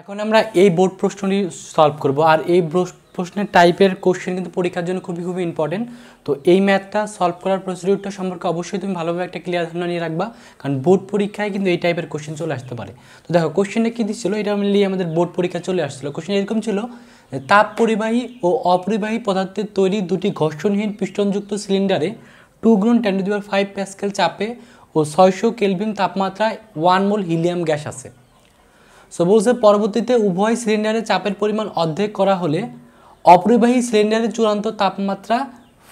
এখন আমরা এই বোর্ড প্রশ্নটি সলভ করব আর এই প্রশ্নের টাইপের কোশ্চেন কিন্তু পরীক্ষার জন্য খুবই খুবই ইম্পর্টেন্ট তো এই ম্যাথটা সলভ করার প্রসিডিউরটা সম্পর্কে অবশ্যই তুমি ভালোভাবে একটা ক্লিয়ার ধারণা নিয়ে রাখবা কারণ বোর্ড পরীক্ষায় কিন্তু এই টাইপের কোশ্চেন চলে আসতে পারে তো দেখো কোশ্চেনটা কী দিচ্ছিলো এটা মিলিয়ে নিয়ে আমাদের বোর্ড পরীক্ষা চলে আসছিলো কোশ্চেন এরকম ছিল তাপ পরিবাহী ও অপরিবাহী পদার্থের তৈরি দুটি ঘর্ষণহীন পিষ্টনযুক্ত সিলিন্ডারে টু গ্রুন টেন টু ফাইভ প্যাসকেল চাপে ও ছয়শো কেলভিন তাপমাত্রায় ওয়ান মোল হিলিয়াম গ্যাস আছে সো বলছে পরবর্তীতে উভয় সিলিন্ডারের চাপের পরিমাণ অর্ধেক করা হলে অপরিবাহী সিলিন্ডারের চূড়ান্ত তাপমাত্রা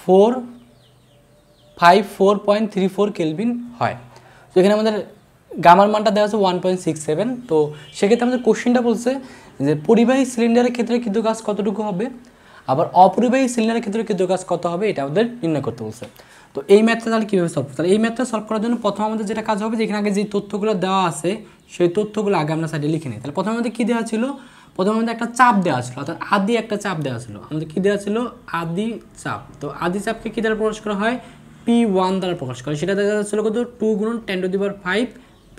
four five four point three four kelvin হয় তো এখানে আমাদের গামার মানটা দেওয়া আছে ওয়ান পয়েন্ট সিক্স সেভেন তো সেক্ষেত্রে আমাদের কোশ্চেনটা বলছে যে পরিবাহী সিলিন্ডারের ক্ষেত্রে কিন্তু গাছ কতটুকু হবে আবার অপরিবাহী সিলিন্ডারের ক্ষেত্রে কিন্তু গাছ কত হবে এটা আমাদের নির্ণয় করতে বলছে তো এই ম্যাথটা তাহলে কীভাবে সলভ তাহলে এই ম্যাথটা সলভ করার জন্য প্রথম আমাদের যেটা কাজ হবে যেখানে আগে যে তথ্যগুলো দেওয়া আছে সেই তথ্যগুলো আগে আমরা সাইডে লিখে নিই তাহলে প্রথমে আমাদের কী দেওয়া ছিল প্রথমে আমাদের একটা চাপ দেওয়া ছিল অর্থাৎ আদি একটা চাপ দেওয়া ছিল আমাদের কী দেওয়া ছিল আদি চাপ তো আদি চাপকে কী দ্বারা প্রকাশ করা হয় পি ওয়ান দ্বারা প্রকাশ করা সেটা দেখা যাচ্ছিল কত টু গুণ ten to the five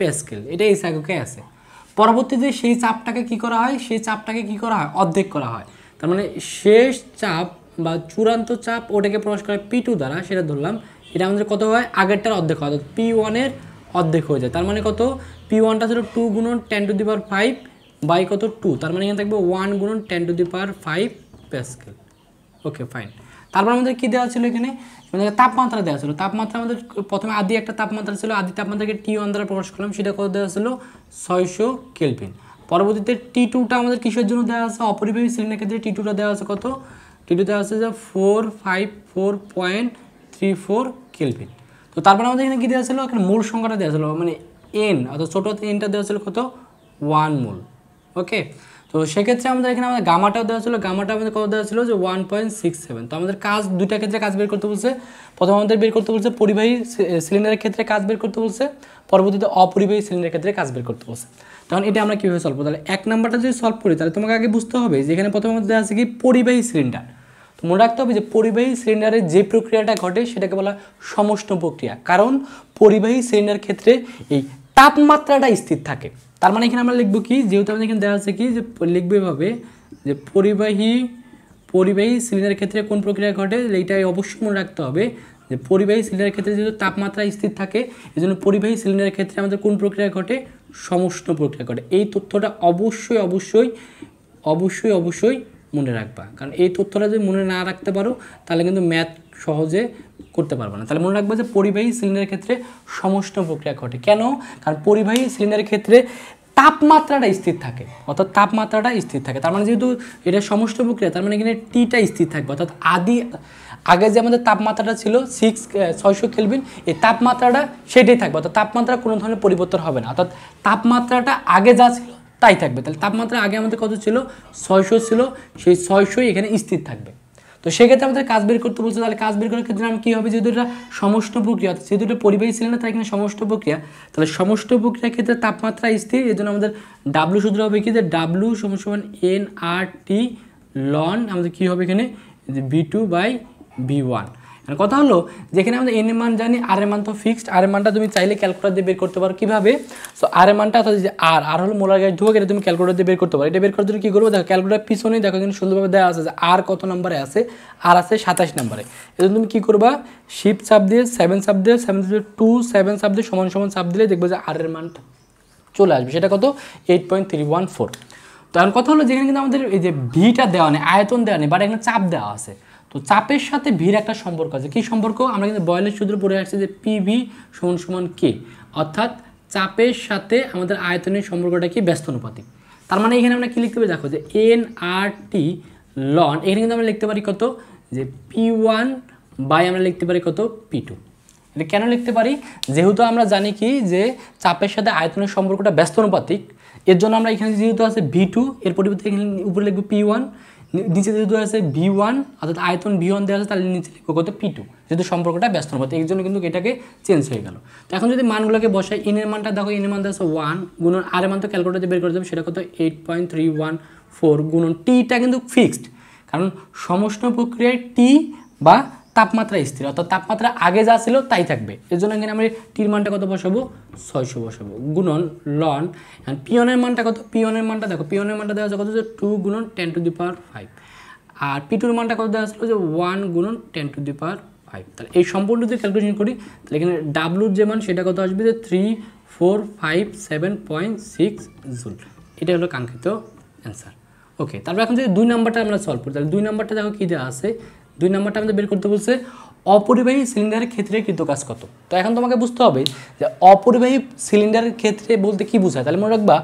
pascal এটা এই সাইকোকে আছে পরবর্তীতে সেই চাপটাকে কি করা হয় সেই চাপটাকে কি করা হয় অর্ধেক করা হয় তার মানে শেষ চাপ বা চূড়ান্ত চাপ ওটাকে প্রকাশ করা হয় পি টু দ্বারা সেটা ধরলাম এটা আমাদের কত হয় আগেরটার অর্ধেক হয় অর্থাৎ পি ওয়ানের অর্ধেক হয়ে যায় তার মানে কত পি ওয়ানটা ছিল টু গুণন ten to the power five by কত টু তার মানে এখানে থাকবে ওয়ান গুণন ten to the power five pascal okay fine তারপর আমাদের কী দেওয়া ছিল এখানে আমাদের তাপমাত্রা দেওয়া ছিল তাপমাত্রা আমাদের প্রথমে আদি একটা তাপমাত্রা ছিল আদি তাপমাত্রাকে টি ওয়ান দ্বারা প্রকাশ করলাম সেটা কত দেওয়া ছিল ছয়শো কেলভিন পরবর্তীতে টি টুটা আমাদের কিসের জন্য দেওয়া আছে অপরিবাহী সিলিন্ডার ক্ষেত্রে টি টুটা দেওয়া আছে কত টি টু দেওয়া আছে যে four five four point three four kelvin তো তারপর আমাদের এখানে কী দেওয়া ছিল এখানে মূল সংখ্যাটা দেওয়া ছিল মানে এন অর্থাৎ ছোটো এনটা দেওয়া ছিল কত ওয়ান মোল ওকে তো সেক্ষেত্রে আমাদের এখানে আমাদের গামাটাও দেওয়া ছিল গামাটা আমাদের কত দেওয়া ছিল যে ওয়ান পয়েন্ট সিক্স সেভেন তো আমাদের কাজ দুইটা ক্ষেত্রে কাজ বের করতে বলছে প্রথম আমাদের বের করতে বলছে পরিবাহী সিলিন্ডারের ক্ষেত্রে কাজ বের করতে বলছে পরবর্তীতে অপরিবাহী সিলিন্ডারের ক্ষেত্রে কাজ বের করতে বলছে তখন এটা আমরা কীভাবে সলভ করবো তাহলে এক নাম্বারটা যদি সলভ করি তাহলে তোমাকে আগে বুঝতে হবে যে এখানে প্রথমে আমাদের দেওয়া আছে কি পরিবাহী সিলিন্ডার তো মনে রাখতে হবে যে পরিবাহী সিলিন্ডারের যে প্রক্রিয়াটা ঘটে সেটাকে বলা সমষ্ণ প্রক্রিয়া কারণ পরিবাহী সিলিন্ডার ক্ষেত্রে এই তাপমাত্রাটা স্থির থাকে তার মানে এখানে আমরা লিখবো কি যেহেতু আমাদের এখানে দেওয়া আছে কি যে লিখবো এভাবে যে পরিবাহী পরিবাহী সিলিন্ডারের ক্ষেত্রে কোন প্রক্রিয়া ঘটে এইটাই অবশ্যই মনে রাখতে হবে যে পরিবাহী সিলিন্ডারের ক্ষেত্রে যেহেতু তাপমাত্রা স্থির থাকে এই জন্য পরিবাহী সিলিন্ডারের ক্ষেত্রে আমাদের কোন প্রক্রিয়া ঘটে সমষ্ণ প্রক্রিয়া ঘটে এই তথ্যটা অবশ্যই অবশ্যই অবশ্যই অবশ্যই মনে রাখবা কারণ এই তথ্যটা যদি মনে না রাখতে পারো তাহলে কিন্তু ম্যাথ সহজে করতে পারবো না তাহলে মনে রাখবো যে পরিবাহী সিলিন্ডারের ক্ষেত্রে সমস্ত প্রক্রিয়া ঘটে কেন কারণ পরিবাহী সিলিন্ডারের ক্ষেত্রে তাপমাত্রাটা স্থির থাকে অর্থাৎ তাপমাত্রাটা স্থির থাকে তার মানে যেহেতু এটা সমস্ত প্রক্রিয়া তার মানে এখানে টিটা স্থির থাকবে অর্থাৎ আদি আগে যে আমাদের তাপমাত্রাটা ছিল সিক্স ছয়শো কেলভিন এই তাপমাত্রাটা সেটাই থাকবে অর্থাৎ তাপমাত্রা কোনো ধরনের পরিবর্তন হবে না অর্থাৎ তাপমাত্রাটা আগে যা ছিল তাই থাকবে তাহলে তাপমাত্রা আগে আমাদের কত ছিল ছয়শো ছিল সেই ছয়শোই এখানে স্থির থাকবে তো সেক্ষেত্রে আমাদের কাজ বের করতে বলছে তাহলে কাজ বের করার ক্ষেত্রে আমি কী হবে যেহেতু এটা সমষ্ট প্রক্রিয়া অর্থাৎ যেহেতু এটা ছিল না তাই এখানে সমষ্ট প্রক্রিয়া তাহলে সমষ্ট প্রক্রিয়ার ক্ষেত্রে তাপমাত্রা স্থির এর জন্য আমাদের ডাব্লু সূত্র হবে কি যে ডাব্লু সমান এন আর টি লন আমাদের কী হবে এখানে V two by B one আর কথা হলো যেখানে আমাদের এন এর মান জানি আর এর মান তো ফিক্সড আর এর মানটা তুমি চাইলে ক্যালকুলেটার দিয়ে বের করতে পারো কীভাবে সো আর এর মানটা অর্থাৎ যে আর আর হলো মোলার গ্যাস ধুয়ে এটা তুমি ক্যালকুলেটার দিয়ে বের করতে পারো এটা বের করার জন্য কী করবো দেখো ক্যালকুলেটার পিছনে দেখো কিন্তু সুন্দরভাবে দেওয়া আছে যে আর কত নম্বরে আছে আর আছে সাতাশ নম্বরে এজন্য তুমি কী করবা শিপ চাপ দিয়ে সেভেন চাপ দিয়ে সেভেন দিয়ে টু সেভেন চাপ দিয়ে সমান সমান চাপ দিলে দেখবে যে আর এর মানটা চলে আসবে সেটা কত eight point three one four তো এখন কথা হলো যেখানে কিন্তু আমাদের এই যে ভিটা দেওয়া নেই আয়তন দেওয়া নেই বাট এখানে চাপ দেওয়া আছে তো চাপের সাথে ভির একটা সম্পর্ক আছে কী সম্পর্ক আমরা কিন্তু বয়লের সূত্র পড়ে আসছি যে পিভি সমান সমান কে অর্থাৎ চাপের সাথে আমাদের আয়তনের সম্পর্কটা কি ব্যস্ত অনুপাতিক তার মানে এখানে আমরা কী লিখতে পারি দেখো যে এন আর টি লন এখানে কিন্তু আমরা লিখতে পারি কত যে পি ওয়ান বাই আমরা লিখতে পারি কত পি টু এটা কেন লিখতে পারি যেহেতু আমরা জানি কি যে চাপের সাথে আয়তনের সম্পর্কটা ব্যস্ত অনুপাতিক এর জন্য আমরা এখানে যেহেতু আছে ভি টু এর পরিবর্তে এখানে উপরে লিখবো পি ওয়ান নিচে যেহেতু আছে ভি ওয়ান অর্থাৎ আয়তন ভি ওয়ান দেওয়া আছে তাহলে নিচে লিখবো কত পি টু যেহেতু সম্পর্কটা ব্যস্ত হতো এই জন্য কিন্তু এটাকে চেঞ্জ হয়ে গেল তো এখন যদি মানগুলোকে বসে ইনের মানটা দেখো ইনের মান দেওয়া আছে ওয়ান গুণন আর মান তো ক্যালকুলেটার বের করে দেবে সেটা কত eight point three one four গুণন টিটা কিন্তু ফিক্সড কারণ সমস্ত প্রক্রিয়ায় টি বা তাপমাত্রা স্থির অর্থাৎ তাপমাত্রা আগে যা ছিল তাই থাকবে এর জন্য এখানে আমি টির মানটা কত বসাবো ছয়শো বসাবো গুণন লন পিয়নের মানটা কত পিয়নের মানটা দেখো পিয়নের মানটা দেওয়া আছে কত যে টু গুণন ten to the power five আর পিটুর মানটা কত দেওয়া ছিল যে ওয়ান গুণন ten to the power five তাহলে এই সম্পূর্ণ যদি ক্যালকুলেশন করি তাহলে এখানে ডাব্লুর যে মান সেটা কত আসবে যে three four five seven point six joule এটা হলো কাঙ্ক্ষিত অ্যান্সার ওকে তারপর এখন যদি দুই নাম্বারটা আমরা সলভ করি তাহলে দুই নাম্বারটা দেখো কী দেওয়া আছে দুই নম্বরটা আমাদের বের করতে বলছে অপরিবাহী সিলিন্ডারের ক্ষেত্রে কৃত কাজ কত তো এখন তোমাকে বুঝতে হবে যে অপরিবাহী সিলিন্ডারের ক্ষেত্রে বলতে কি বোঝায় তাহলে মনে রাখবা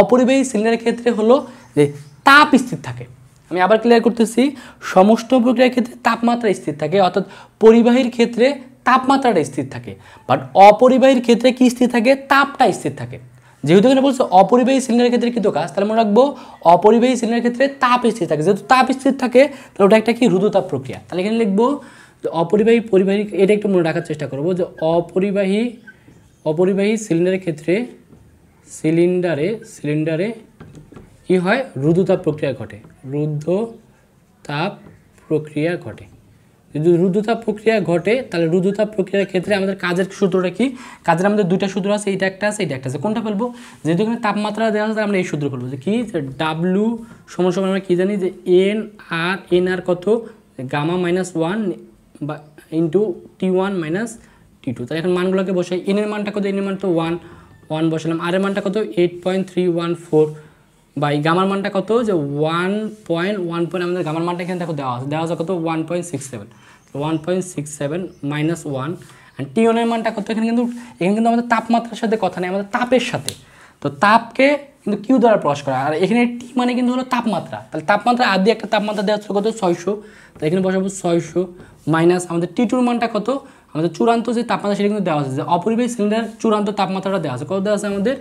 অপরিবাহী সিলিন্ডারের ক্ষেত্রে হলো যে তাপ স্থির থাকে আমি আবার ক্লিয়ার করতেছি সমস্ত প্রক্রিয়ার ক্ষেত্রে তাপমাত্রা স্থির থাকে অর্থাৎ পরিবাহীর ক্ষেত্রে তাপমাত্রাটা স্থির থাকে বাট অপরিবাহীর ক্ষেত্রে কি স্থির থাকে তাপটা স্থির থাকে যেহেতু এখানে বলছে অপরিবাহী সিলিন্ডারের ক্ষেত্রে কিন্তু কাজ তাহলে মনে রাখবো অপরিবাহী সিলিন্ডারের ক্ষেত্রে তাপ স্থির থাকে যেহেতু তাপ স্থির থাকে তাহলে ওটা একটা কি রুদতাপ প্রক্রিয়া তাহলে এখানে লিখবো যে অপরিবাহী পরিবাহী এটা একটু মনে রাখার চেষ্টা করবো যে অপরিবাহী অপরিবাহী সিলিন্ডারের ক্ষেত্রে সিলিন্ডারে সিলিন্ডারে কী হয় রুদ্রতাপ প্রক্রিয়া ঘটে রুদ্ধ তাপ প্রক্রিয়া ঘটে যদি রুদ্রতা প্রক্রিয়া ঘটে তাহলে রুদ্রতা প্রক্রিয়ার ক্ষেত্রে আমাদের কাজের সূত্রটা কি কাজের আমাদের দুইটা সূত্র আছে এইটা একটা আছে এইটা একটা আছে কোনটা ফেলবো যেহেতু এখানে তাপমাত্রা দেওয়া আছে আমরা এই সূত্র ফেলবো যে কি ডাব্লু সময় সময় আমরা কী জানি যে এন আর এন আর কত গামা মাইনাস ওয়ান বা into T one minus T two তাহলে এখন মানগুলোকে বসাই এনের মানটা কত এনের মান তো ওয়ান ওয়ান বসালাম আর এর মানটা কত eight point three one four by গামার মানটা কত যে ওয়ান পয়েন্ট ওয়ান পয়েন্ট আমাদের গামার মানটা এখানে দেখো দেওয়া আছে দেওয়া আছে কত one point six seven one point six seven minus one and টিওনের মানটা কত এখানে কিন্তু এখানে কিন্তু আমাদের তাপমাত্রার সাথে কথা নেই আমাদের তাপের সাথে তো তাপকে কিন্তু কিউ দ্বারা প্রকাশ করা আর এখানে টি মানে কিন্তু হলো তাপমাত্রা তাহলে তাপমাত্রা আদি একটা তাপমাত্রা দেওয়া হচ্ছে কত ছয়শো তো এখানে বসাবো ছয়শো মাইনাস আমাদের টি টুর মানটা কত আমাদের চূড়ান্ত যে তাপমাত্রা সেটা কিন্তু দেওয়া আছে যে অপরিবেশ সিলিন্ডার চূড়ান্ত তাপমাত্রাটা দেওয়া আছে কত দেওয়া আছে আমাদের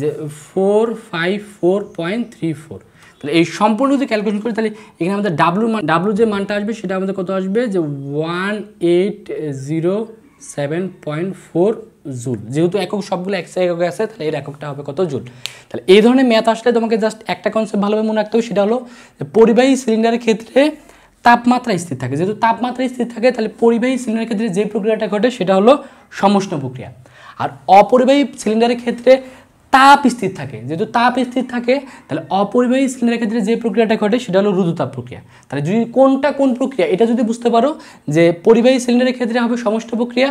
যে four five four point three four তাহলে এই সম্পূর্ণ যদি ক্যালকুলেশন করি তাহলে এখানে আমাদের ডাব্লু মান ডাব্লু যে মানটা আসবে সেটা আমাদের কত আসবে যে one eight zero seven point four joule যেহেতু একক সবগুলো একশো একক আছে তাহলে এর এককটা হবে কত জুল তাহলে এই ধরনের ম্যাথ আসলে তোমাকে জাস্ট একটা কনসেপ্ট ভালোভাবে মনে রাখতে হবে সেটা হলো পরিবাহী সিলিন্ডারের ক্ষেত্রে তাপমাত্রা স্থির থাকে যেহেতু তাপমাত্রা স্থির থাকে তাহলে পরিবাহী সিলিন্ডারের ক্ষেত্রে যে প্রক্রিয়াটা ঘটে সেটা হলো সমষ্ণ প্রক্রিয়া আর অপরিবাহী সিলিন্ডারের ক্ষেত্রে তাপ স্থির থাকে যেহেতু তাপ স্থির থাকে তাহলে অপরিবাহী সিলিন্ডারের ক্ষেত্রে যে প্রক্রিয়াটা ঘটে সেটা হলো রুদুতাপ প্রক্রিয়া তাহলে যদি কোনটা কোন প্রক্রিয়া এটা যদি বুঝতে পারো যে পরিবাহী সিলিন্ডারের ক্ষেত্রে হবে সমষ্ট প্রক্রিয়া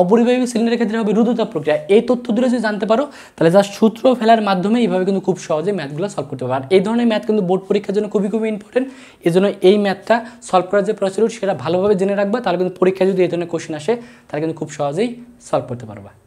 অপরিবাহী সিলিন্ডারের ক্ষেত্রে হবে রুদুতাপ প্রক্রিয়া এই তথ্য দূরে যদি জানতে পারো তাহলে যা সূত্র ফেলার মাধ্যমে এইভাবে কিন্তু খুব সহজে ম্যাথগুলো সলভ করতে পারো আর এই ধরনের ম্যাথ কিন্তু বোর্ড পরীক্ষার জন্য খুবই খুবই ইম্পর্টেন্ট এই জন্য এই ম্যাথটা সলভ করার যে প্রসিডিউর সেটা ভালোভাবে জেনে রাখবা তাহলে কিন্তু পরীক্ষায় যদি এই ধরনের কোশ্চেন আসে তাহলে কিন্তু খুব সহজেই সলভ করতে পারবা